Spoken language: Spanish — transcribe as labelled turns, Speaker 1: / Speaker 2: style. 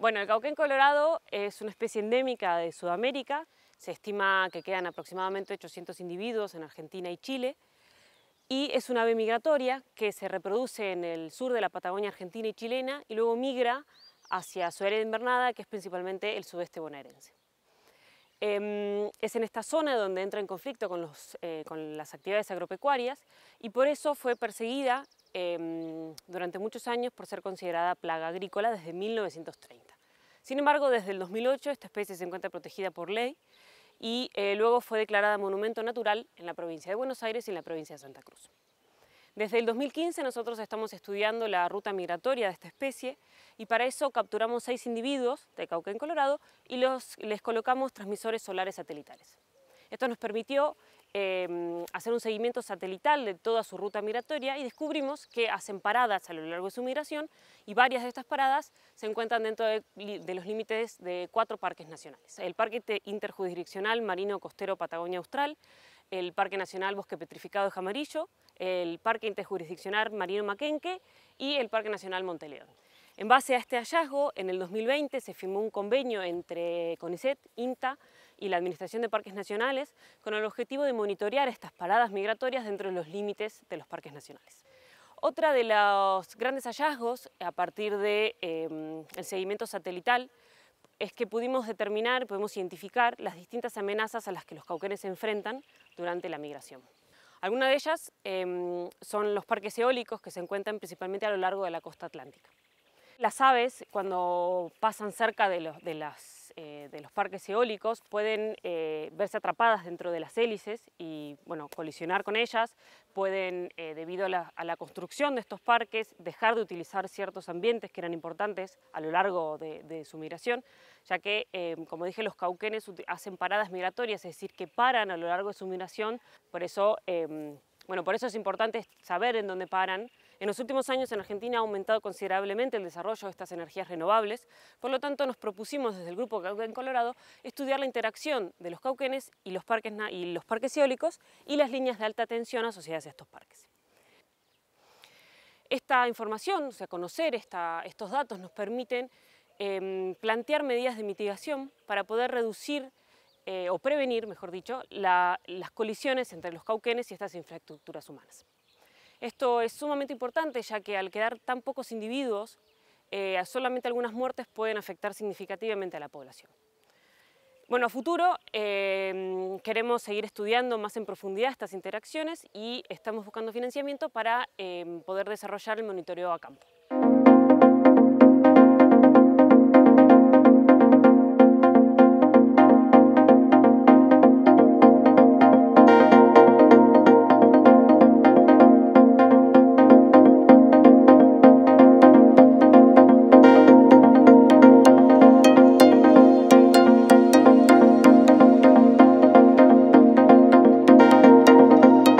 Speaker 1: Bueno, el cauquén colorado es una especie endémica de Sudamérica. Se estima que quedan aproximadamente 800 individuos en Argentina y Chile. Y es una ave migratoria que se reproduce en el sur de la Patagonia argentina y chilena y luego migra hacia su área de invernada, que es principalmente el sudeste bonaerense. Em, es en esta zona donde entra en conflicto con, los, eh, con las actividades agropecuarias y por eso fue perseguida em, durante muchos años por ser considerada plaga agrícola desde 1930. Sin embargo, desde el 2008 esta especie se encuentra protegida por ley y eh, luego fue declarada Monumento Natural en la provincia de Buenos Aires y en la provincia de Santa Cruz. Desde el 2015 nosotros estamos estudiando la ruta migratoria de esta especie y para eso capturamos seis individuos de Cauca en Colorado y los, les colocamos transmisores solares satelitales. Esto nos permitió Em, hacer un seguimiento satelital de toda su ruta migratoria y descubrimos que hacen paradas a lo largo de su migración y varias de estas paradas se encuentran dentro de, los límites de cuatro parques nacionales. El Parque Interjurisdiccional Marino Costero Patagonia Austral, el Parque Nacional Bosque Petrificado de Jamarillo, el Parque Interjurisdiccional Marino Maquenque y el Parque Nacional Monteleón. En base a este hallazgo, en el 2020 se firmó un convenio entre CONICET, INTA, y la Administración de Parques Nacionales con el objetivo de monitorear estas paradas migratorias dentro de los límites de los parques nacionales. Otra de los grandes hallazgos a partir del de, em, seguimiento satelital es que pudimos determinar, podemos identificar las distintas amenazas a las que los cauquenes se enfrentan durante la migración. Algunas de ellas em, son los parques eólicos que se encuentran principalmente a lo largo de la costa atlántica. Las aves, cuando pasan cerca de, los, de las eh, de los parques eólicos pueden eh, verse atrapadas dentro de las hélices y bueno, colisionar con ellas, pueden, eh, debido a la, construcción de estos parques, dejar de utilizar ciertos ambientes que eran importantes a lo largo de, su migración, ya que, como dije, los cauquenes hacen paradas migratorias, es decir, que paran a lo largo de su migración, eso, por eso es importante saber en dónde paran, en los últimos años en Argentina ha aumentado considerablemente el desarrollo de estas energías renovables, por lo tanto nos propusimos desde el Grupo Cauquen Colorado estudiar la interacción de los cauquenes y los parques, eólicos y las líneas de alta tensión asociadas a estos parques. Esta información, o sea, conocer estos datos nos permiten em, plantear medidas de mitigación para poder reducir eh, o prevenir, mejor dicho, las colisiones entre los cauquenes y estas infraestructuras humanas. Esto es sumamente importante ya que al quedar tan pocos individuos, eh, solamente algunas muertes pueden afectar significativamente a la población. Bueno, a futuro em, queremos seguir estudiando más en profundidad estas interacciones y estamos buscando financiamiento para em, poder desarrollar el monitoreo a campo.